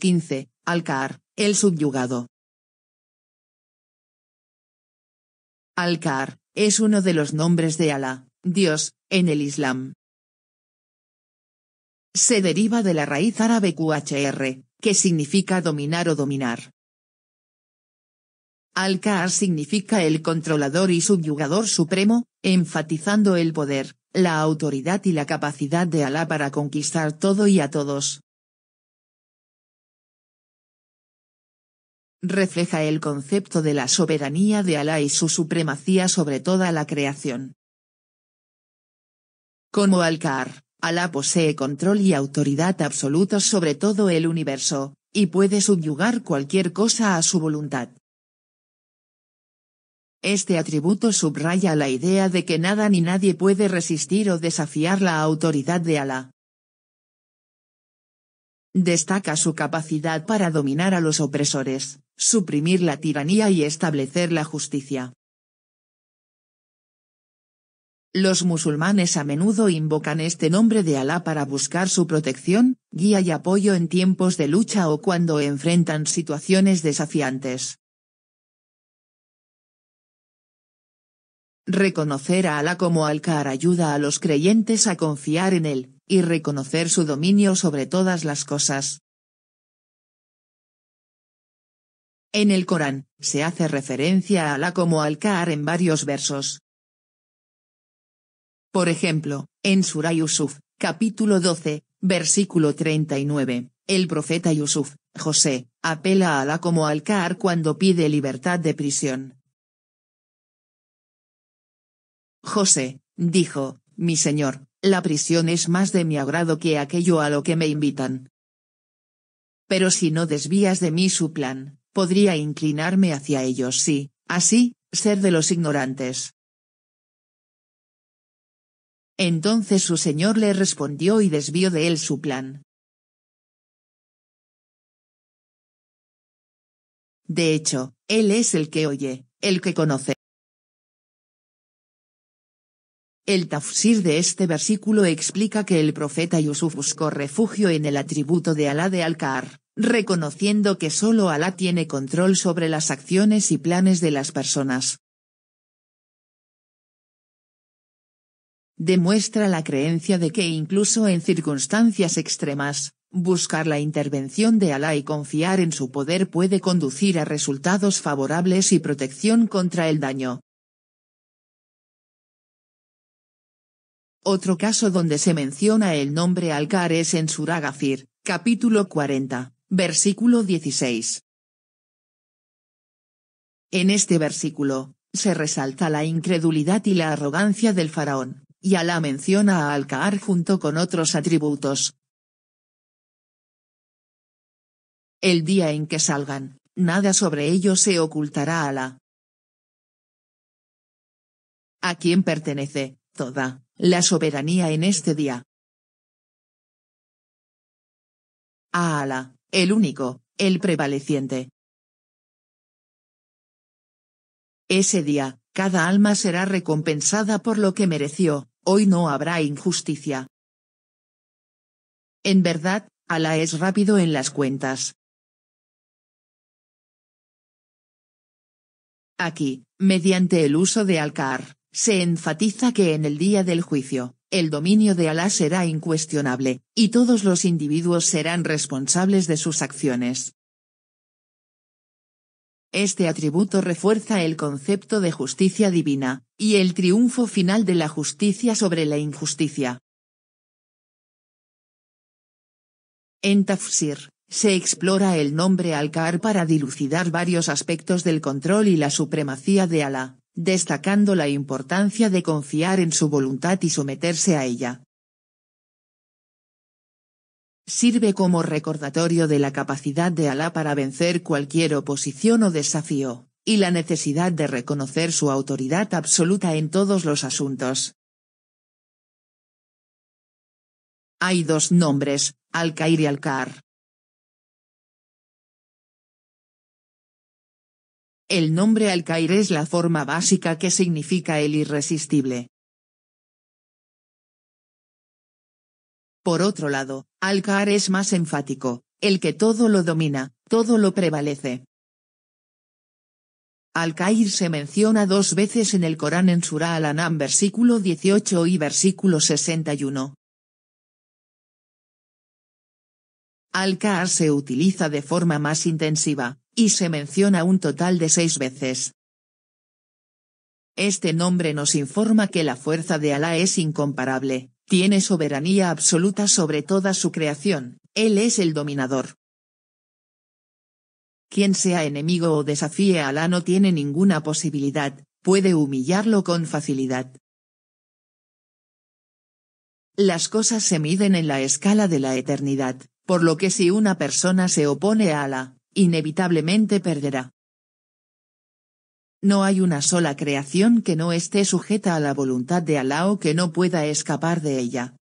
15. Alcar, el subyugado. Alcar, es uno de los nombres de Alá, Dios, en el Islam. Se deriva de la raíz árabe QHR, que significa dominar o dominar. al significa el controlador y subyugador supremo, enfatizando el poder, la autoridad y la capacidad de Alá para conquistar todo y a todos. refleja el concepto de la soberanía de Alá y su supremacía sobre toda la creación. Como al khar Alá posee control y autoridad absolutos sobre todo el universo, y puede subyugar cualquier cosa a su voluntad. Este atributo subraya la idea de que nada ni nadie puede resistir o desafiar la autoridad de Alá. Destaca su capacidad para dominar a los opresores, suprimir la tiranía y establecer la justicia. Los musulmanes a menudo invocan este nombre de Alá para buscar su protección, guía y apoyo en tiempos de lucha o cuando enfrentan situaciones desafiantes. Reconocer a Alá como al Alcar ayuda a los creyentes a confiar en él, y reconocer su dominio sobre todas las cosas. En el Corán, se hace referencia a Alá como al en varios versos. Por ejemplo, en Surah Yusuf, capítulo 12, versículo 39, el profeta Yusuf, José, apela a Alá como al cuando pide libertad de prisión. José, dijo, mi señor, la prisión es más de mi agrado que aquello a lo que me invitan. Pero si no desvías de mí su plan, podría inclinarme hacia ellos sí, así, ser de los ignorantes. Entonces su señor le respondió y desvió de él su plan. De hecho, él es el que oye, el que conoce. El tafsir de este versículo explica que el profeta Yusuf buscó refugio en el atributo de Alá de al reconociendo que solo Alá tiene control sobre las acciones y planes de las personas. Demuestra la creencia de que incluso en circunstancias extremas, buscar la intervención de Alá y confiar en su poder puede conducir a resultados favorables y protección contra el daño. Otro caso donde se menciona el nombre alcares es en Suragafir, capítulo 40, versículo 16. En este versículo, se resalta la incredulidad y la arrogancia del faraón, y Alá menciona a Alcaar junto con otros atributos. El día en que salgan, nada sobre ellos se ocultará a Alá. ¿A quién pertenece? Toda, la soberanía en este día. A Ala, el único, el prevaleciente. Ese día, cada alma será recompensada por lo que mereció, hoy no habrá injusticia. En verdad, ala es rápido en las cuentas. Aquí, mediante el uso de Alcar, se enfatiza que en el día del juicio, el dominio de Alá será incuestionable, y todos los individuos serán responsables de sus acciones. Este atributo refuerza el concepto de justicia divina, y el triunfo final de la justicia sobre la injusticia. En Tafsir, se explora el nombre Al-Kahar para dilucidar varios aspectos del control y la supremacía de Alá destacando la importancia de confiar en su voluntad y someterse a ella. Sirve como recordatorio de la capacidad de Alá para vencer cualquier oposición o desafío, y la necesidad de reconocer su autoridad absoluta en todos los asuntos. Hay dos nombres, Al-Kair y Al-Kar. El nombre Alcair es la forma básica que significa el irresistible. Por otro lado, al Alcair es más enfático, el que todo lo domina, todo lo prevalece. al Alcair se menciona dos veces en el Corán en Surah Al-An'am versículo 18 y versículo 61. Alcaar se utiliza de forma más intensiva, y se menciona un total de seis veces. Este nombre nos informa que la fuerza de Alá es incomparable, tiene soberanía absoluta sobre toda su creación, Él es el dominador. Quien sea enemigo o desafíe a Alá no tiene ninguna posibilidad, puede humillarlo con facilidad. Las cosas se miden en la escala de la eternidad, por lo que si una persona se opone a Alá, inevitablemente perderá. No hay una sola creación que no esté sujeta a la voluntad de Alá o que no pueda escapar de ella.